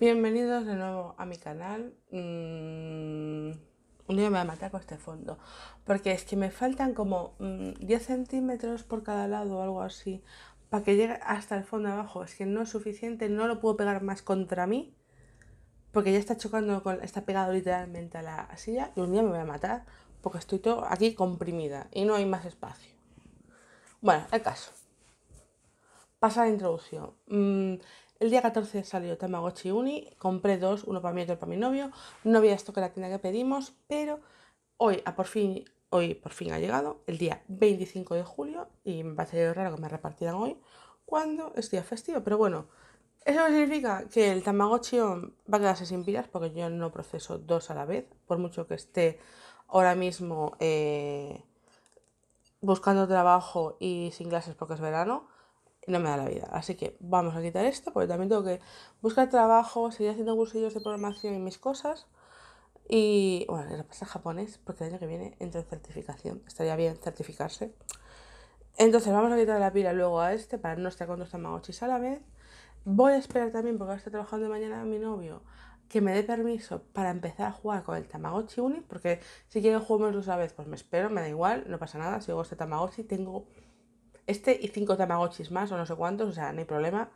Bienvenidos de nuevo a mi canal. Mm, un día me voy a matar con este fondo. Porque es que me faltan como 10 mm, centímetros por cada lado o algo así. Para que llegue hasta el fondo abajo. Es que no es suficiente. No lo puedo pegar más contra mí. Porque ya está chocando con. Está pegado literalmente a la silla. Y un día me voy a matar. Porque estoy todo aquí comprimida. Y no hay más espacio. Bueno, el caso. Pasa la introducción. Mm, el día 14 salió Tamagotchi Uni, compré dos, uno para mí y otro para mi novio. No había esto que la tienda que pedimos, pero hoy, ah, por fin, hoy por fin ha llegado, el día 25 de julio, y me parece raro que me repartieran hoy, cuando es día festivo, pero bueno, eso significa que el Tamagotchi va a quedarse sin pilas porque yo no proceso dos a la vez, por mucho que esté ahora mismo eh, buscando trabajo y sin clases porque es verano y no me da la vida. Así que vamos a quitar esto porque también tengo que buscar trabajo, seguir haciendo cursillos de programación y mis cosas. Y bueno, lo pasa japonés, porque el año que viene entra en certificación. Estaría bien certificarse. Entonces vamos a quitar la pila luego a este para no estar con dos tamagotchis a la vez. Voy a esperar también, porque ahora está trabajando mañana mi novio, que me dé permiso para empezar a jugar con el Tamagotchi Uni, porque si quiero jugar dos a la vez, pues me espero, me da igual, no pasa nada, si hago este Tamagotchi, tengo este y cinco Tamagotchis más, o no sé cuántos, o sea, no hay problema.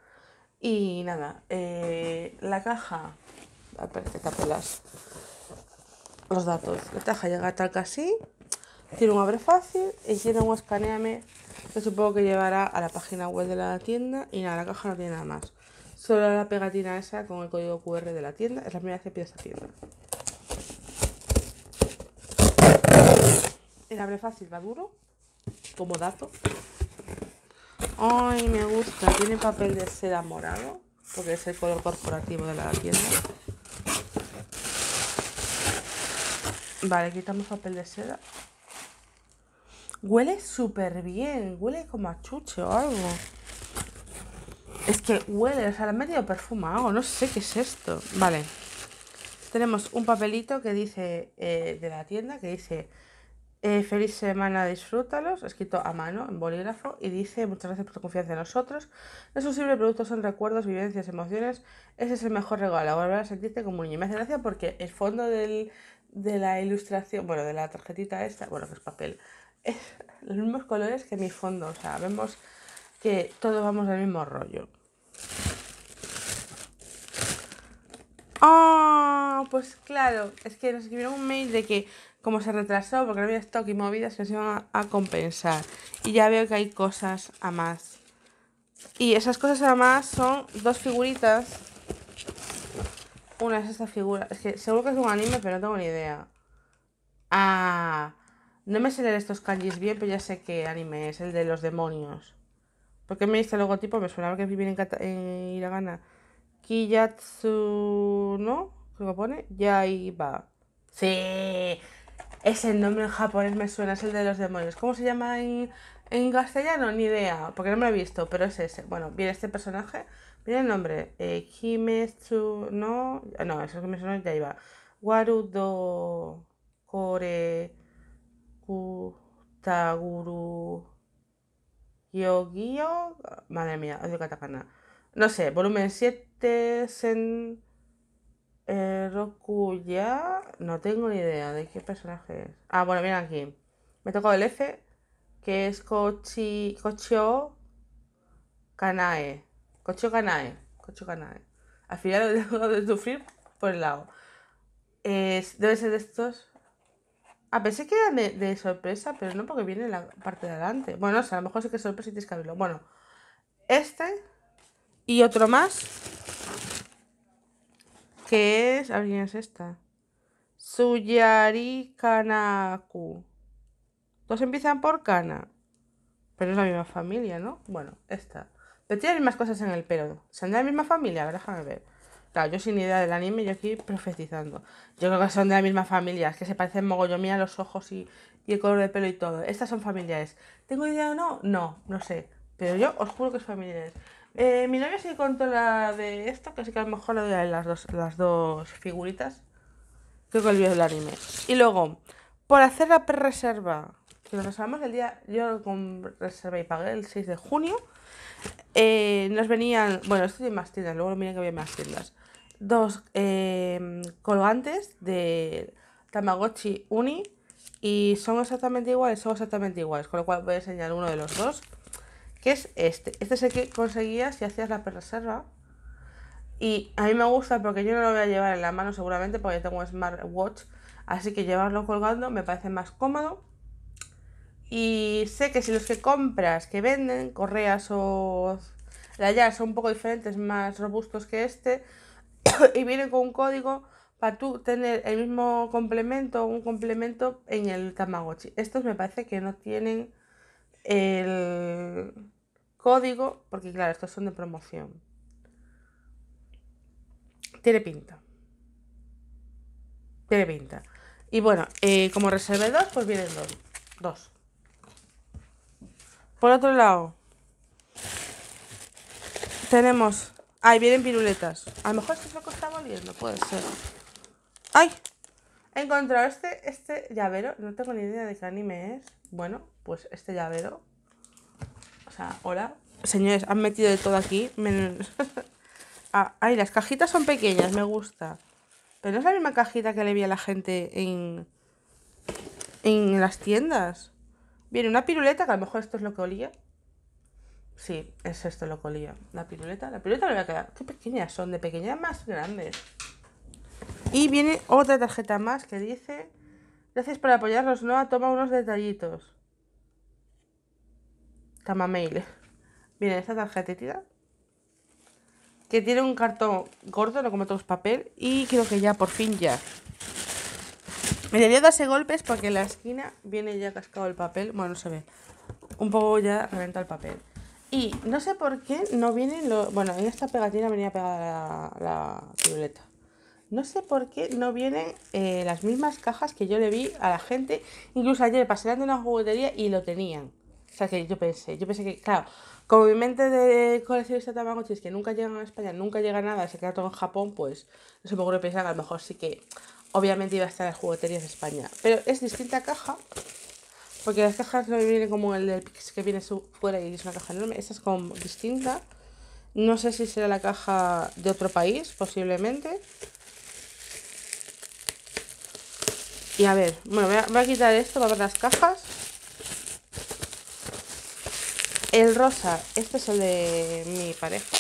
Y nada, eh, la caja. A ver, te los datos. La caja llega tal que así. Tiene un abre fácil y tiene un escaneame que supongo que llevará a la página web de la tienda. Y nada, la caja no tiene nada más. Solo la pegatina esa con el código QR de la tienda. Es la primera vez que pido esta tienda. El abre fácil va duro, como dato. Ay, me gusta. Tiene papel de seda morado, porque es el color corporativo de la tienda. Vale, quitamos papel de seda. Huele súper bien. Huele como a chuche o algo. Es que huele, o sea, la medio perfumado. No sé qué es esto. Vale. Tenemos un papelito que dice eh, de la tienda que dice eh, feliz semana, disfrútalos, escrito a mano, en bolígrafo, y dice, muchas gracias por tu confianza en nosotros. Es un simple producto son recuerdos, vivencias, emociones. Ese es el mejor regalo, volver a sentirte como un niño. Me hace gracia porque el fondo de la ilustración, bueno, de la tarjetita esta, bueno, que es papel, es los mismos colores que mi fondo. O sea, vemos que todos vamos al mismo rollo. ¡Ah! pues claro, es que nos escribieron un mail de que como se retrasó porque no había stock y movidas que se iban a, compensar. Y ya veo que hay cosas a más. Y esas cosas a más son dos figuritas. Una es esta figura. Es que seguro que es un anime, pero no tengo ni idea. Ah, no me sé leer estos kanjis bien, pero ya sé que anime es, el de los demonios. Porque me dice el logotipo, me suena que vivir en, en Hiragana. Kiyatsu, ¿no? Creo pone. Ya ahí va. Sí, ese nombre en japonés me suena, es el de los demonios. ¿Cómo se llama en, castellano? Ni idea, porque no me lo he visto, pero es ese. Bueno, viene este personaje, mira el nombre. Eh, Kimetsu no... No, eso que me suena ya iba. Warudo Kore Kutaguru Yogio... Madre mía, odio katakana. No sé, volumen 7, sen... Eh, Rokuya. No tengo ni idea de qué personaje es. Ah, bueno, miren aquí. Me tocó el F, que es Kochi, Kochio Kanae. Kochio Kanae. Kochio Kanae. Al final lo de sufrir por el lado. Es, debe ser de estos. Ah, pensé que eran de, sorpresa, pero no porque viene la parte de adelante. Bueno, a lo mejor sí que es sorpresa y tienes que abrirlo. Bueno, este y otro más ¿Qué es, Alguien es esta. Suyari Kanaku. Dos empiezan por Kana. Pero es la misma familia, ¿no? Bueno, esta. Pero tiene las mismas cosas en el pelo. ¿Son de la misma familia? A ver, déjame ver. Claro, yo sin idea del anime, yo aquí profetizando. Yo creo que son de la misma familia, es que se parecen mogollomía los ojos y, y el color de pelo y todo. Estas son familiares. ¿Tengo idea o no? No, no sé. Pero yo os juro que es familiares. Eh, mi novia se contó la de esto, que así que a lo mejor le doy a las dos, las dos figuritas. Creo que olvidé el anime. Y luego, por hacer la pre-reserva, que lo reservamos el día, yo reservé y pagué el 6 de junio, eh, nos venían, bueno, esto tiene más tiendas, luego miren que había más tiendas, dos em, colgantes de Tamagotchi Uni y son exactamente iguales, son exactamente iguales, con lo cual voy a enseñar uno de los dos que es este. Este es el que conseguías si hacías la reserva. Y a mí me gusta porque yo no lo voy a llevar en la mano seguramente porque tengo un smartwatch. Así que llevarlo colgando me parece más cómodo. Y sé que si los que compras, que venden, correas o de son un poco diferentes, más robustos que este, y vienen con un código para tú tener el mismo complemento o un complemento en el Tamagotchi. Estos me parece que no tienen el, código, porque claro, estos son de promoción. Tiene pinta. Tiene pinta. Y bueno, eh, como reservé dos, pues vienen dos. Dos. Por otro lado, tenemos. Ahí vienen piruletas. A lo mejor esto es lo que está puede ser. ¡Ay! He encontrado este, este llavero. No tengo ni idea de qué anime es. Bueno, pues este llavero sea, hola. Señores, han metido de todo aquí. Ah, ay, las cajitas son pequeñas, me gusta. Pero no es la misma cajita que le vi a la gente en, en las tiendas. Viene una piruleta, que a lo mejor esto es lo que olía. Sí, es esto lo que olía. La piruleta, la piruleta me voy a quedar. Qué pequeñas son, de pequeñas más grandes. Y viene otra tarjeta más que dice: Gracias por apoyarnos, Noah. Toma unos detallitos viene Miren, esta tarjetita. Que tiene un cartón gordo, no como todos papel. Y creo que ya, por fin ya. Me debería darse golpes porque en la esquina viene ya cascado el papel. Bueno, no se ve. Un poco ya reventa el papel. Y no sé por qué no vienen los... Bueno, en esta pegatina venía pegada la, la No sé por qué no vienen eh, las mismas cajas que yo le vi a la gente. Incluso ayer pasé de una juguetería y lo tenían. O sea, que yo pensé, yo pensé que, claro, como mi mente de coleccionista de es que nunca llegan a España, nunca llega nada, se queda todo en Japón, pues no sé me ocurre pensar que a lo mejor sí que obviamente iba a estar en jugueterías de España. Pero es distinta caja, porque las cajas no vienen como el del Pix que viene fuera y es una caja enorme, esta es como distinta. No sé si será la caja de otro país, posiblemente. Y a ver, bueno, voy a, voy a quitar esto para ver las cajas. El rosa, este es el de mi pareja.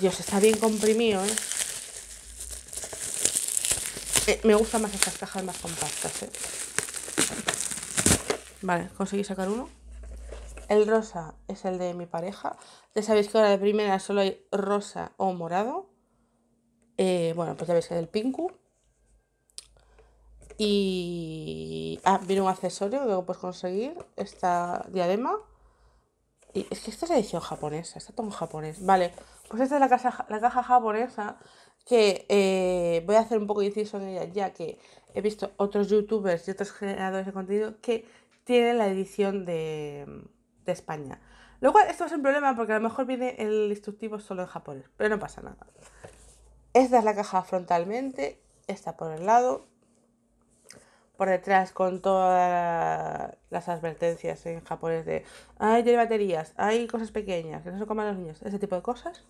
Dios, está bien comprimido, ¿eh? eh me gustan más estas cajas más compactas, ¿eh? Vale, conseguí sacar uno. El rosa es el de mi pareja. Ya sabéis que ahora de primera solo hay rosa o morado. Eh, bueno, pues ya veis que el pinku. Y viene un accesorio que puedes conseguir, esta diadema. Y es que esta es la edición japonesa, está todo en japonés. Vale, pues esta es la, la caja japonesa que eh, voy a hacer un poco de inciso en ella, ya que he visto otros youtubers y otros generadores de contenido que tienen la edición de, de España. Lo cual, esto es un problema porque a lo mejor viene el instructivo solo en japonés, pero no pasa nada. Esta es la caja frontalmente, esta por el lado, por detrás con todas las advertencias en japonés de hay tiene baterías, hay cosas pequeñas, que no se coman los niños, ese tipo de cosas.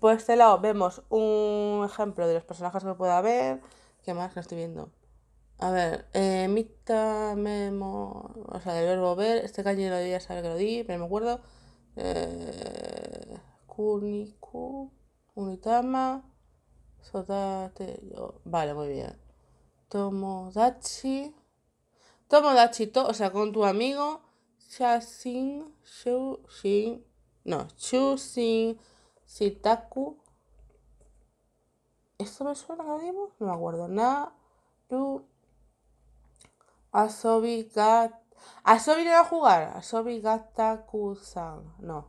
Por este lado vemos un ejemplo de los personajes que pueda haber. ¿Qué más? No estoy viendo. A ver, eh, Mita Memo. O sea, del verbo ver. Este cañero ya sabe que lo di, pero no me acuerdo. Eh, kuniku. Unitama. Sotate. Vale, muy bien. Tomodachi. Tomodachi, o sea, con tu amigo. Shashin, Shushin. No, Shushin, Sitaku ¿Esto me suena a No me acuerdo. nada Asobi Gat. Asobi no va a jugar. Asobi san No.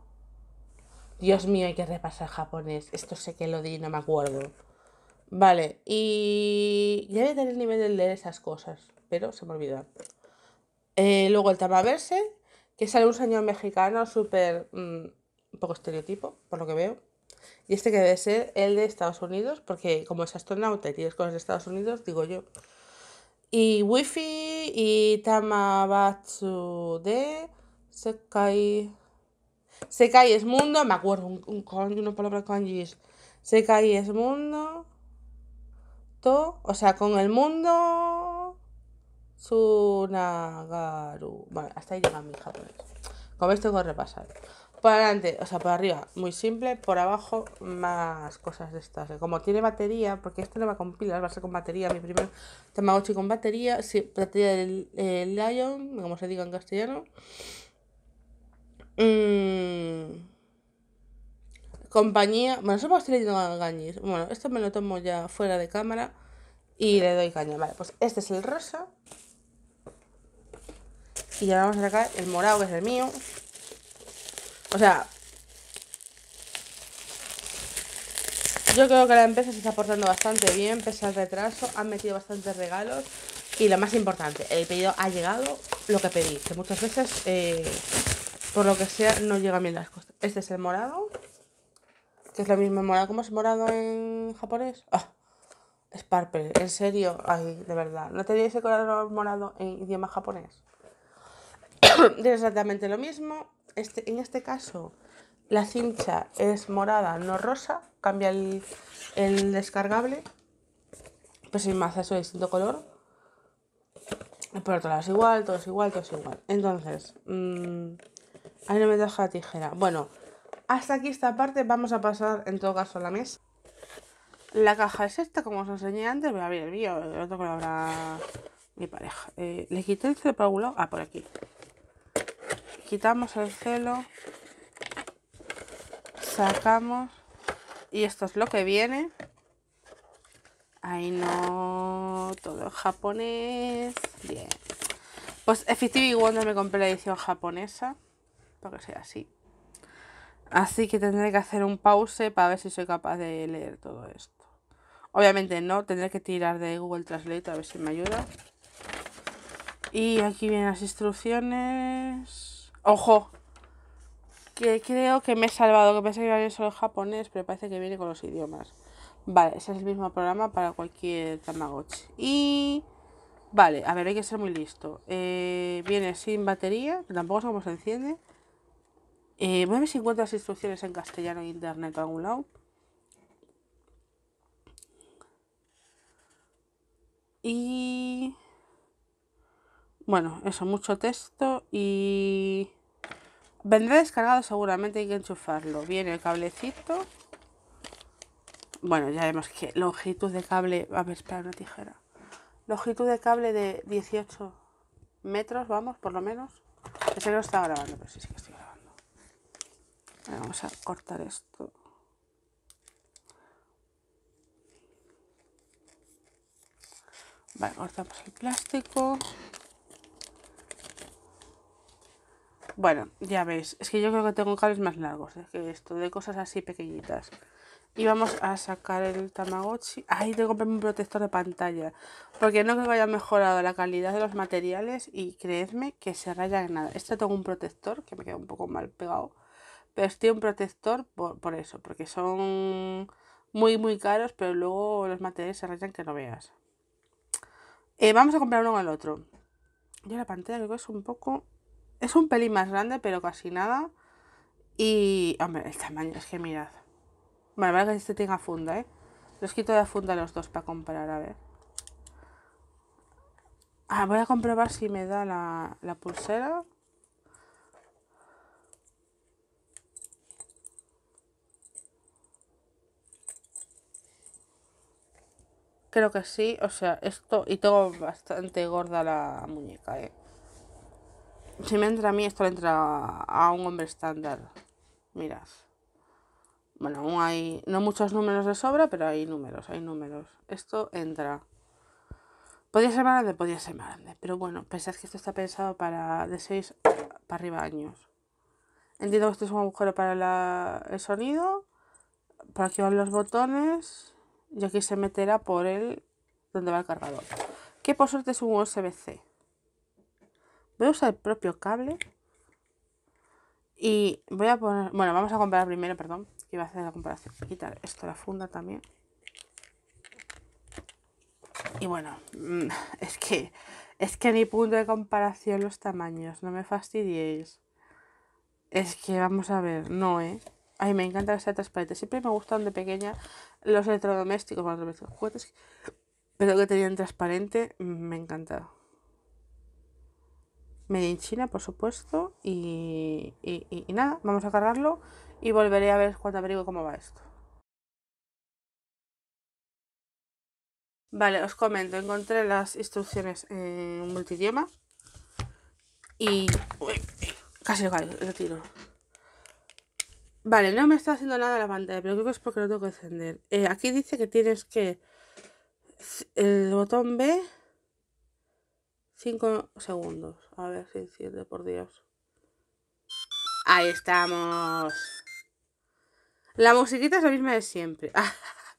Dios mío, hay que repasar japonés. Esto sé que lo di, no me acuerdo. Vale, y ya voy a tener el nivel de esas cosas, pero se me olvidó eh, luego el Tamaverse, que sale un señor mexicano súper. Mm, un poco estereotipo, por lo que veo. Y este que debe ser el de Estados Unidos, porque como es astronauta y tienes cosas de Estados Unidos, digo yo. Y Wifi y Tamabatsu de Sekai. Sekai es mundo, me acuerdo, un, una palabra kanji. Sekai es mundo o sea, con el mundo Tsunagaru. Bueno, hasta ahí llega mi japonés Como esto tengo repasar Por adelante, o sea, por arriba, muy simple. Por abajo, más cosas de estas. Como tiene batería, porque esto no va con pilas, va a ser con batería. Mi primer Tamagotchi con batería. Sí, batería del eh, Lion, como se diga en castellano. Mmm Compañía. Bueno, eso estoy leyendo a Gañis. Bueno, esto me lo tomo ya fuera de cámara y le doy caña. Vale, pues este es el rosa. Y ya vamos a sacar el morado, que es el mío. O sea, Yo creo que la empresa se está portando bastante bien, pese al retraso, han metido bastantes regalos y lo más importante, el pedido ha llegado lo que pedí, que muchas veces, eh, por lo que sea, no llegan bien las cosas. Este es el morado que es la misma morada, ¿Cómo es morado en japonés? Ah, es oh, en serio, ay, de verdad. ¿No tenía el color morado en idioma japonés? es exactamente lo mismo. Este, en este caso, la cincha es morada, no rosa. Cambia el, el descargable. Pues sin más, eso de distinto color. otro lado es igual, todo es igual, todo es igual. Entonces, mmm, ahí no me deja la tijera. Bueno, hasta aquí esta parte, vamos a pasar en todo caso a la mesa. La caja es esta, como os enseñé antes, voy a abrir el mío, el otro que lo mi pareja. Eh, le quité el celo para un lado, ah, por aquí. Quitamos el celo, sacamos y esto es lo que viene. Ahí no, todo en japonés, bien. Pues efectivamente cuando me compré la edición japonesa, para que sea así. Así que tendré que hacer un pause para ver si soy capaz de leer todo esto. Obviamente no, tendré que tirar de Google Translate a ver si me ayuda. Y aquí vienen las instrucciones. ¡Ojo! Que creo que me he salvado, que pensé que iba a solo el japonés, pero parece que viene con los idiomas. Vale, ese es el mismo programa para cualquier Tamagotchi. Y... Vale, a ver, hay que ser muy listo. Eh, viene sin batería, tampoco sabemos cómo se enciende. Eh, voy si instrucciones en castellano en internet a algún lado. Y bueno, eso, mucho texto y vendrá descargado seguramente, hay que enchufarlo. Viene el cablecito. Bueno, ya vemos que longitud de cable, a ver, espera una tijera. Longitud de cable de 18 metros, vamos, por lo menos. Ese no está grabando, pero sí, sí que grabando. Vamos a cortar esto. Vale, cortamos el plástico. Bueno, ya veis, es que yo creo que tengo cables más largos es que esto, de cosas así pequeñitas. Y vamos a sacar el Tamagotchi. Ay, tengo que comprarme un protector de pantalla. Porque no creo que haya mejorado la calidad de los materiales. Y creedme que se raya en nada. Este tengo un protector que me queda un poco mal pegado. Pero estoy un protector por, eso, porque son muy, muy caros, pero luego los materiales se rayan que no veas. Eh, vamos a comprar uno al otro. Yo la pantalla creo que es un poco... Es un pelín más grande, pero casi nada. Y... Hombre, el tamaño, es que mirad. Vale, vale que este tenga funda, ¿eh? Los quito de funda los dos para comprar a ver. Ah, voy a comprobar si me da la, la pulsera. Creo que sí, o sea, esto. Y tengo bastante gorda la muñeca, ¿eh? Si me entra a mí, esto le entra a un hombre estándar. Mirad. Bueno, aún hay. No muchos números de sobra, pero hay números, hay números. Esto entra. ¿Podría ser más grande, Podría ser más grande. Pero bueno, pensad que esto está pensado para de 6 para arriba años. Entiendo que esto es un agujero para el sonido. para aquí van los botones. Yo quise se por el donde va el cargador que por suerte es un USB-C voy a usar el propio cable y voy a poner bueno vamos a comparar primero perdón que iba a hacer la comparación quitar esto la funda también y bueno mm, es que es que ni punto de comparación los tamaños no me fastidiéis es que vamos a ver no eh Ay, me encanta que sea transparente. Siempre me gustan de pequeña los electrodomésticos, los juguetes, pero que tenían transparente, me encantaba. Media en China, por supuesto, y, nada, vamos a cargarlo y volveré a ver cuando abrigo cómo va esto. Vale, os comento, encontré las instrucciones en multidioma y... casi lo, lo tiro. Vale, no me está haciendo nada la pantalla, pero creo que es porque lo tengo que encender. Eh, aquí dice que tienes que... El botón B... 5 segundos. A ver si enciende, por Dios. Ahí estamos. La musiquita es la misma de siempre.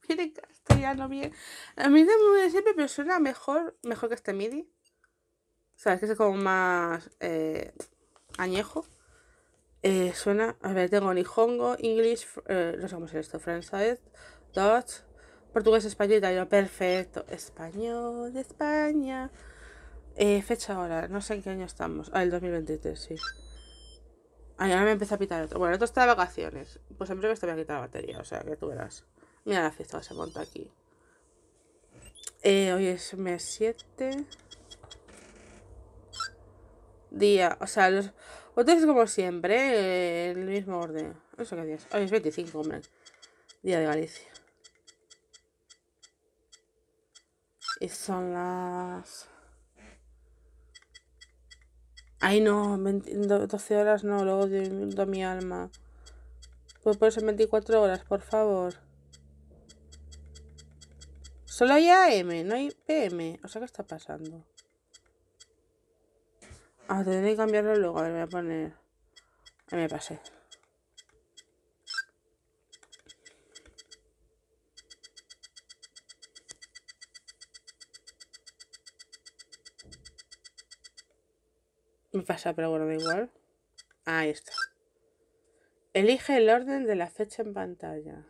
Miren ah, castellano, bien. La misma de siempre, pero suena mejor, mejor que este MIDI. O sea, es que es como más eh, añejo. Eh, suena, a ver, tengo Nihongo, English, eh, no sé cómo es esto, francés, Dutch, portugués, español, italiano, perfecto, español, de España. Eh, fecha ahora, no sé en qué año estamos. Ah, el 2023, sí. Ay, ahora me empieza a pitar otro. Bueno, esto está de vacaciones. Pues siempre breve esto me voy a la batería, o sea, que tú verás. Mira la fiesta se monta aquí. Eh, hoy es mes 7. Día, o sea, los, entonces, como siempre, el mismo orden. Eso que días. Hoy es 25, hombre. Día de Galicia. Y son las... Ay, no, 12 horas no, luego mi alma. Pues ponerse en 24 horas, por favor. Solo hay AM, no hay PM. O sea, ¿qué está pasando? Ah, tendré que cambiarlo luego. A ver, voy a poner... Ahí me pasé. Me pasa, pero bueno, da igual. Ahí está. Elige el orden de la fecha en pantalla.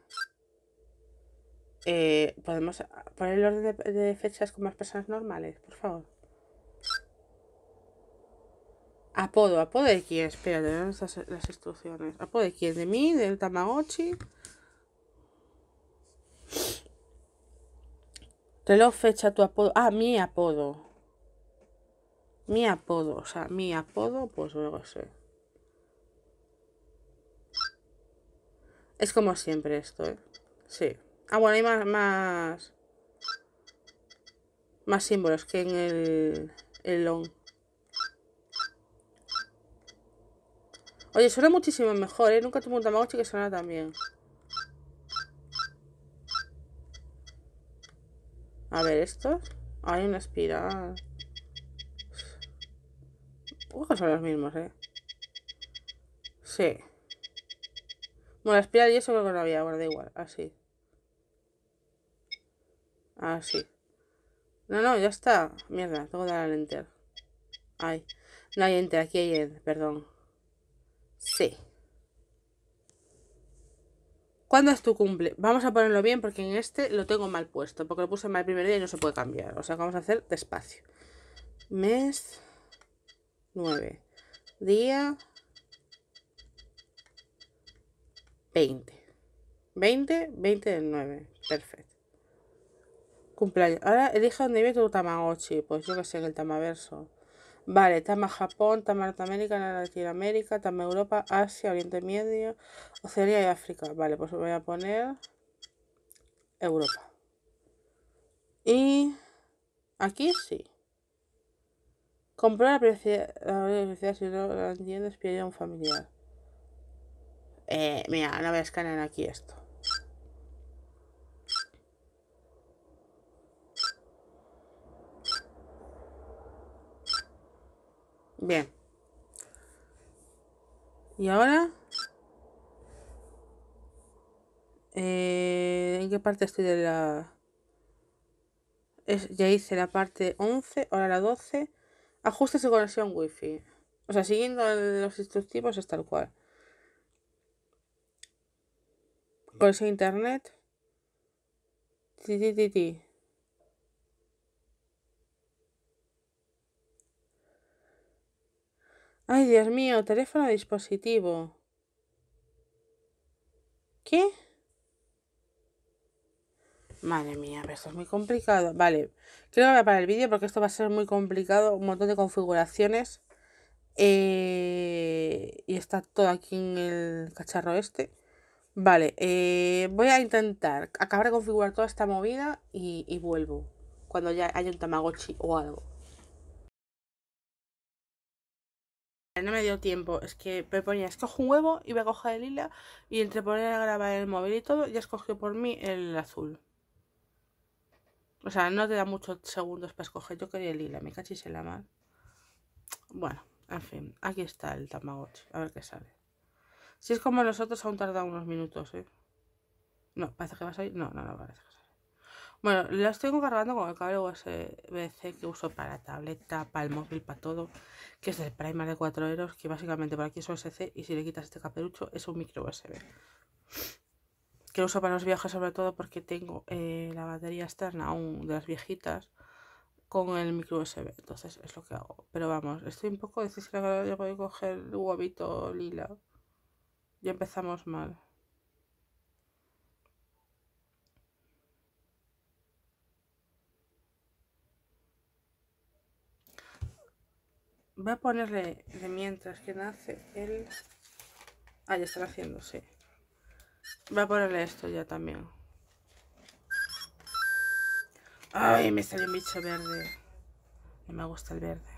Eh, ¿Podemos poner el orden de fechas con más personas normales, por favor? Apodo, apodo de quién, espérate, ¿dónde las instrucciones? Apodo de quién, de mí, del Tamagotchi. Reloj, fecha, tu apodo. Ah, mi apodo. Mi apodo, o sea, mi apodo, pues luego sé. Es como siempre esto, ¿eh? Sí. Ah, bueno, hay más, más, más símbolos que en el, el long. Oye, suena muchísimo mejor, ¿eh? Nunca tuve un Tamagotchi que suena tan bien. A ver, estos. Hay una espiral. Uf, son los mismos, ¿eh? Sí. Bueno, la espiral y eso creo que no había, bueno, da igual. Así. Así. No, no, ya está. Mierda, tengo que dar al enter. Ay. No hay enter, aquí hay enter, perdón. Sí. ¿Cuándo es tu cumple? Vamos a ponerlo bien porque en este lo tengo mal puesto, porque lo puse mal el primer día y no se puede cambiar. O sea vamos a hacer despacio. Mes 9. Día 20. 20, 20 del 9. Perfecto. Cumpleaños. Ahora elija dónde vive tu Tamagotchi. Pues yo que sé, en el Tamaverso. Vale, Tama Japón, Tama Norteamérica, Latinoamérica, Tama Europa, Asia, Oriente Medio, Oceanía y África. Vale, pues voy a poner Europa. Y aquí sí. Comprar la privacidad, si no la entiendes, pierde un familiar. Eh, mira, no voy a escanear aquí esto. Bien. Y ahora... Eh, ¿En qué parte estoy de la...? ya hice la parte 11, ahora la 12. Ajuste de conexión wifi. O sea, siguiendo los instructivos es tal cual. Conexión internet. sí Ay, Dios mío, teléfono dispositivo. ¿Qué? Madre mía, esto es muy complicado. Vale, creo que voy a parar el vídeo porque esto va a ser muy complicado. Un montón de configuraciones. Eh, y está todo aquí en el cacharro este. Vale, eh, voy a intentar acabar de configurar toda esta movida y, y vuelvo. Cuando ya haya un Tamagotchi o algo. No me dio tiempo, es que me ponía, escojo un huevo y voy a coger el lila y entre poner a grabar el móvil y todo, ya escogió por mí el azul. O sea, no te da muchos segundos para escoger, yo quería el lila, me cachis mal la Bueno, en fin, aquí está el Tamagotchi, a ver qué sale. Si es como los nosotros, aún tarda unos minutos, ¿eh? No, parece que vas a ir, no, no, no, parece bueno, la estoy cargando con el cable USB-C que uso para tableta, para el móvil, para todo, que es del Primer de 4 euros, que básicamente por aquí es USB-C y si le quitas este caperucho es un micro USB. Que lo uso para los viajes sobre todo porque tengo eh, la batería externa aún de las viejitas con el micro USB, entonces es lo que hago. Pero vamos, estoy un poco decisiva, que voy a coger el huevito lila. Ya empezamos mal. Voy a ponerle de mientras que nace el... Ah, ya está haciendo, sí. Voy a ponerle esto ya también. Ay, me sale un bicho verde. No me gusta el verde.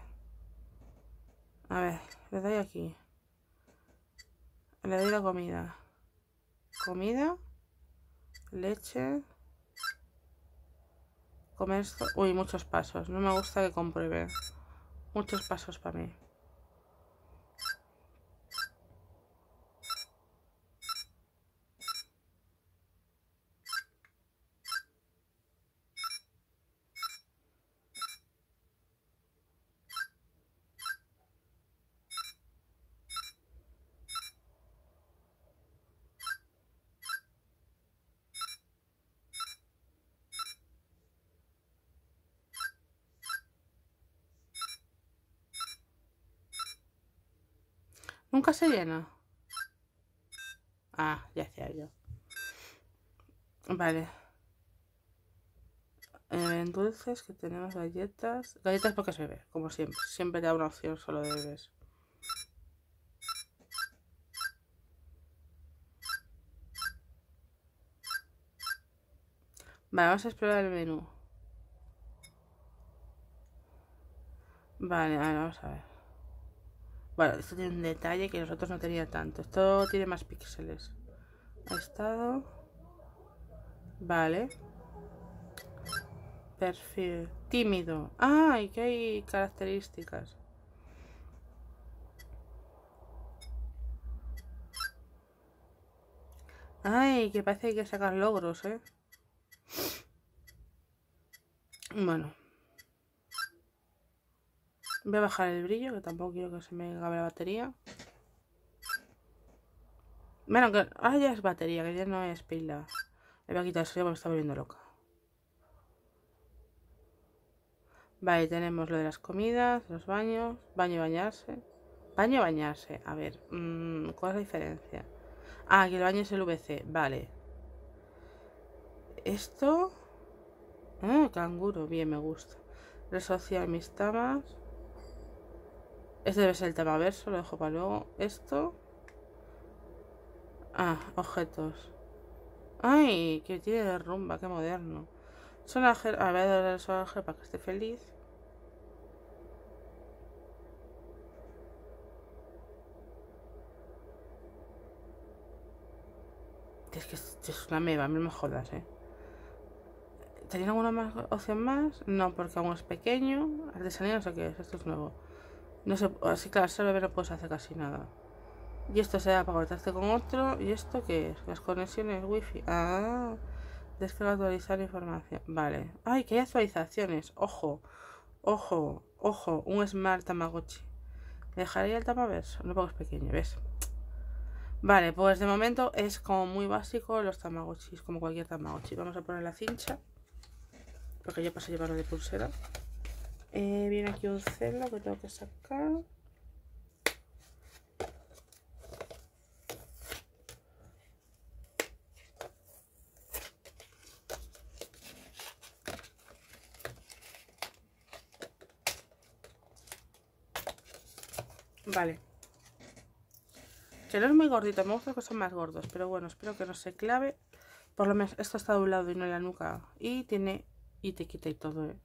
A ver, le doy aquí. Le doy la comida. Comida. Leche. Comer esto. Uy, muchos pasos. No me gusta que compruebe muchos pasos para mí. Vale. En eh, dulces que tenemos galletas. Galletas porque se ve, como siempre. Siempre da una opción solo de bebés. Vale, vamos a explorar el menú. Vale, a ver, vamos a ver. Bueno, esto tiene un detalle que nosotros no tenía tanto. Esto tiene más píxeles. Estado. Vale. Perfil. Tímido. Ay, que hay características. Ay, que parece que hay que sacar logros, ¿eh? Bueno. Voy a bajar el brillo, que tampoco quiero que se me gabe la batería. Bueno, que Ah, ya es batería, que ya no es pila. Le voy a quitar el porque está volviendo loca. Vale, tenemos lo de las comidas, los baños, baño y bañarse. Baño y bañarse, a ver, mm, ¿cuál es la diferencia? Ah, que el baño es el VC, vale. Esto... Ah, canguro, bien, me gusta. Resociar mis tamas. Este debe ser el tema verso, lo dejo para luego. Esto. Ah, objetos. Ay, que tiene de rumba, qué moderno. Sonaje, a ver, el para que esté feliz. Es que es una meba, a mí me jodas, eh. ¿Tenían alguna más opción más? No, porque aún es pequeño. Artesanía no sé qué es, esto es nuevo. No sé, así claro, ver no puedes hacer casi nada. Y esto se da para conectarse con otro. ¿Y esto qué es? Las conexiones wifi. Ah, descarga actualizar información. Vale. Ay, que hay actualizaciones. Ojo, ojo, ojo. Un Smart Tamagotchi. ¿Dejaría el tamaverso? No, pongo es pequeño, ¿ves? Vale, pues de momento es como muy básico los tamagotchis, como cualquier tamagotchi. Vamos a poner la cincha, porque yo paso a llevarlo de pulsera. Eh, viene aquí un celo que tengo que sacar. Vale. Que no es muy gordito, me gusta que son más gordos, pero bueno, espero que no se clave. Por lo menos esto está doblado y no en la nuca. Y tiene y te quita y todo. ¿eh?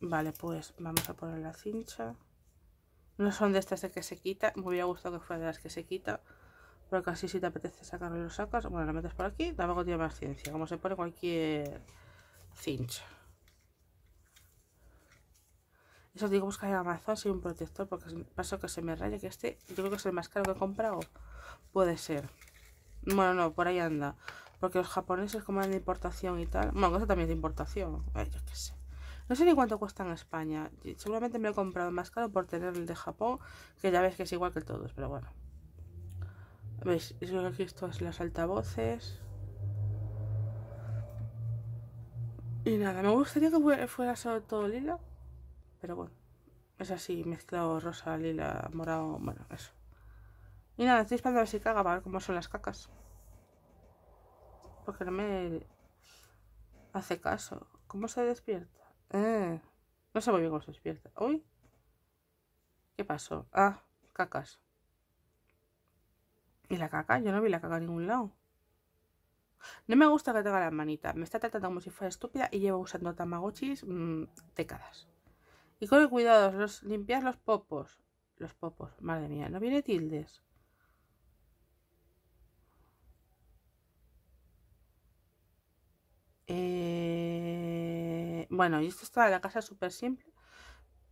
Vale, pues vamos a poner la cincha. No son de estas de que se quita. Me hubiera gustado que fuera de las que se quita. pero así si te apetece sacarlo y lo sacas. Bueno, lo metes por aquí. Tampoco tiene más ciencia. Como se pone cualquier cincha. Eso digo buscar en Amazon sin un protector porque paso que se me raya. Que este yo creo que es el más caro que he comprado. Puede ser. Bueno, no, por ahí anda. Porque los japoneses como de importación y tal. Bueno, eso también es de importación. Ay, yo qué sé. No sé ni cuánto cuesta en España. Seguramente me he comprado más caro por tener el de Japón, que ya ves que es igual que todos, pero bueno. ¿Veis? Aquí esto es las altavoces. Y nada, me gustaría que fuera solo todo lila. Pero bueno, es así, mezclado rosa, lila, morado, bueno, eso. Y nada, estoy esperando a ver si caga para ver cómo son las cacas. Porque no me hace caso. ¿Cómo se despierta? Eh, no se muy bien cómo se despierta. hoy ¿Qué pasó? Ah, cacas. ¿Y la caca? Yo no vi la caca en ningún lado. No me gusta que tenga la manita Me está tratando como si fuera estúpida y llevo usando Tamagotchis mm, décadas. Y con cuidado, los, limpiar los popos. Los popos, madre mía, no viene tildes. Eh, bueno, y esto está en la casa súper simple.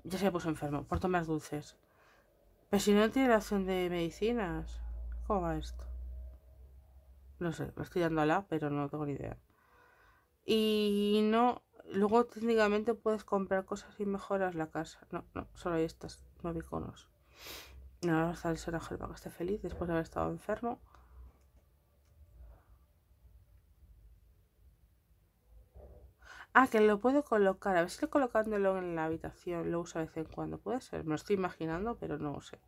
Ya se puso enfermo por tomar dulces. Pero si no tiene la opción de medicinas, ¿cómo va esto? No sé, me estoy dando a la, pero no tengo ni idea. Y no Luego técnicamente puedes comprar cosas y mejoras la casa. No, no, solo hay estas nueve iconos. No, está el ser para que esté feliz después de haber estado enfermo. Ah, que lo puedo colocar. A ver si colocándolo en la habitación lo uso de vez en cuando. Puede ser. Me lo estoy imaginando, pero no lo sé.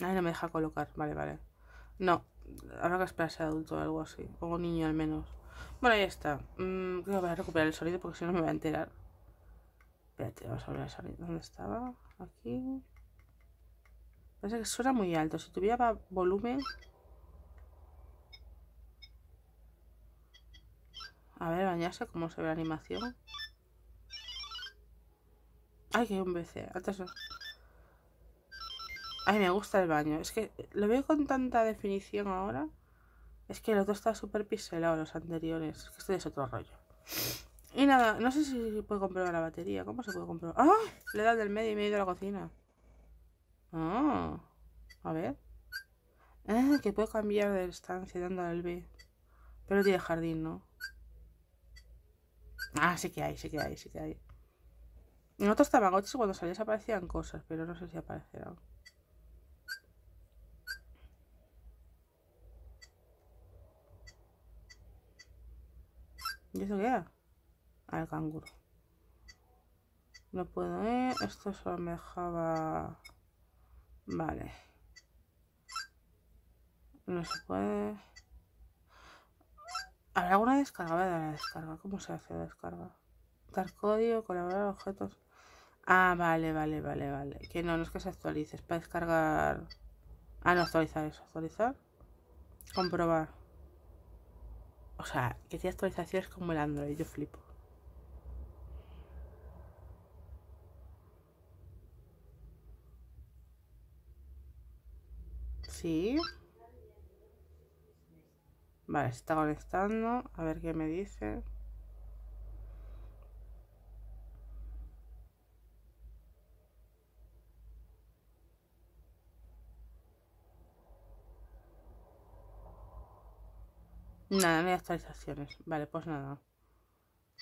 Ahí no me deja colocar. Vale, vale. No, Habrá que esperarse adulto o algo así. O niño al menos. Bueno, ahí está. Mm, creo que voy a recuperar el sonido porque si no me voy a enterar. Espérate, vamos a volver sonido. ¿Dónde estaba? Aquí. Parece que suena muy alto. Si tuviera volumen... A ver, bañarse, cómo se ve la animación. Ay, que hay un BC. Ay, me gusta el baño. Es que lo veo con tanta definición ahora. Es que el otro está súper piselado, los anteriores. Es que este es otro rollo. Y nada, no sé si puede comprobar la batería. ¿Cómo se puede comprobar? ¡Ah! Le he dado del medio y me he ido a la cocina. Ah, a ver. Ah, que puedo cambiar de estancia dando al B. Pero tiene jardín, ¿no? Ah, sí que hay, sí que hay, sí que hay. En otros Tamagotchis cuando salías aparecían cosas, pero no sé si aparecerán. ¿Y eso Al canguro. No puedo ver. Esto solo me dejaba... Vale. No se puede... ¿Habrá alguna descarga? Voy a dar la descarga. ¿Cómo se hace la descarga? Dar código, colaborar, objetos... Ah, vale, vale, vale, vale. Que no, no es que se actualice, es para descargar... Ah, no, actualizar eso. Actualizar. Comprobar. O sea, que tiene actualizaciones como el Android, yo flipo. Sí. Vale, se está conectando. A ver qué me dice. Nada, no actualizaciones. Vale, pues nada.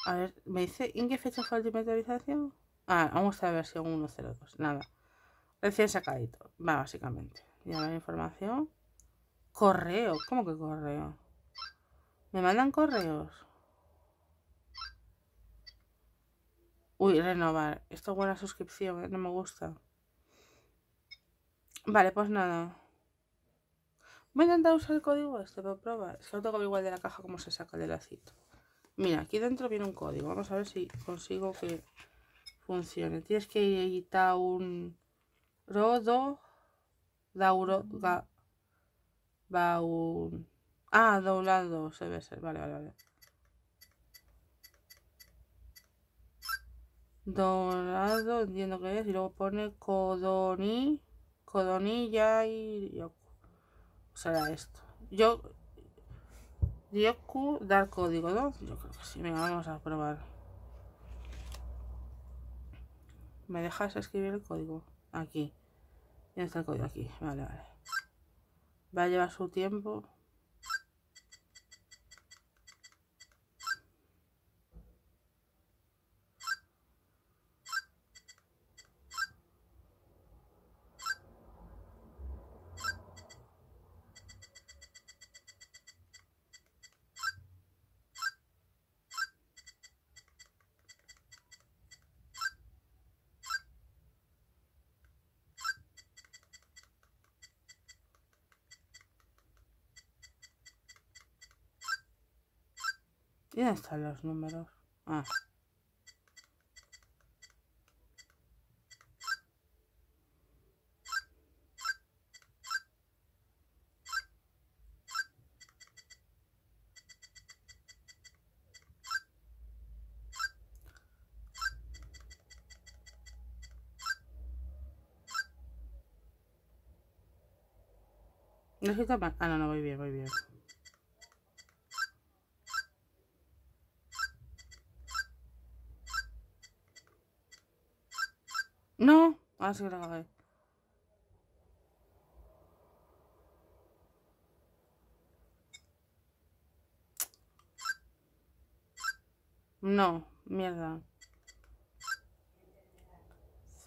A ver, ¿me dice en qué fecha fue la última actualización? Ah, vamos a la versión 1.02. Nada. Recién sacadito. Va, básicamente. Ya la información. Correo. ¿Cómo que correo? ¿Me mandan correos? Uy, renovar. esto es buena suscripción, ¿eh? no me gusta. Vale, pues nada. Voy a intentar usar el código este para probar. Es que tengo igual de la caja como se saca el lacito. Mira, aquí dentro viene un código. Vamos a ver si consigo que funcione. Tienes que editar un rodo dauro ga, un Ah, doblado se ve ser. Vale, vale, vale. Doblado, entiendo que es. Y luego pone codoni, codonilla y será esto. Yo. Yoku, dar código no Yo creo que sí. Venga, vamos a probar. ¿Me dejas escribir el código? Aquí. ya está el código? Aquí. Vale, vale. Va a llevar su tiempo. ¿Dónde están los números? Ah. No Necesito más. Ah, no, no, voy bien, voy bien. Ah, no, mierda.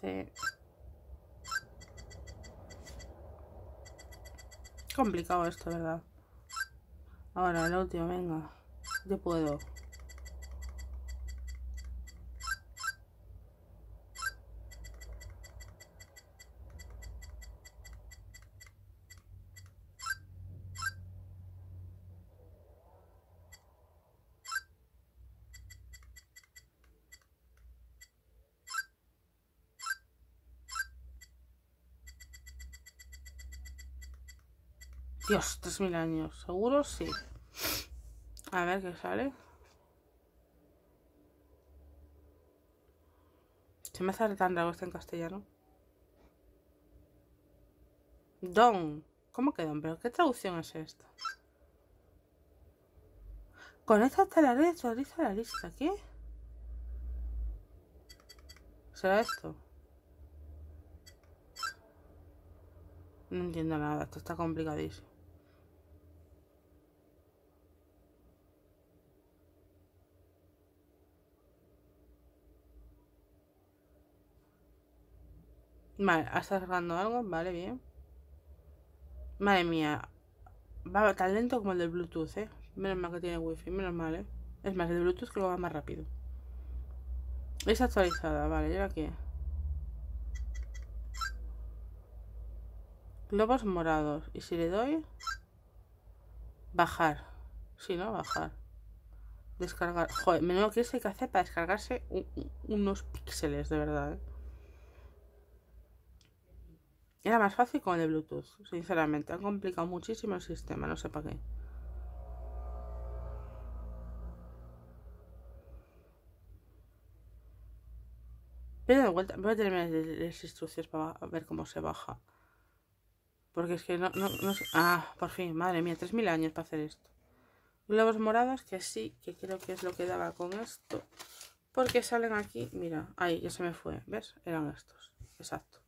Sí. Complicado esto, ¿verdad? Ahora, el último, venga. Yo puedo. Dios, 3.000 años. ¿Seguro? Sí. A ver qué sale. Se me sale tan raro esto en castellano. Don. ¿Cómo que don? ¿Pero qué traducción es esta? esto hasta la red, la lista. ¿Qué? ¿Será esto? No entiendo nada, esto está complicadísimo. Vale, ¿estás sacando algo? Vale, bien. Madre mía. Va tan lento como el del Bluetooth, ¿eh? Menos mal que tiene wifi, menos mal, ¿eh? Es más, el de Bluetooth creo que va más rápido. Es actualizada, vale, ahora qué. Globos morados. ¿Y si le doy? Bajar. Si no, bajar. Descargar. Joder, menudo que eso hay que hacer para descargarse unos píxeles, de verdad, ¿eh? Era más fácil con el Bluetooth, sinceramente. ha complicado muchísimo el sistema, no sé para qué. Pero de vuelta, voy a terminar las instrucciones para ver cómo se baja. Porque es que no, no sé. Ah, por fin, madre mía, 3.000 años para hacer esto. Globos morados, que sí, que creo que es lo que daba con esto. Porque salen aquí, mira, ahí ya se me fue, ¿ves? Eran estos, exacto.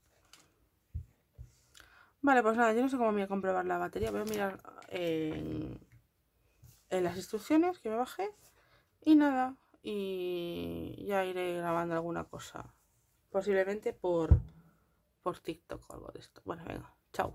Vale, pues nada, yo no sé cómo voy a comprobar la batería. Voy a mirar en, las instrucciones que me bajé. Y nada, y ya iré grabando alguna cosa. Posiblemente por, por TikTok o algo de esto. Bueno, venga, chau.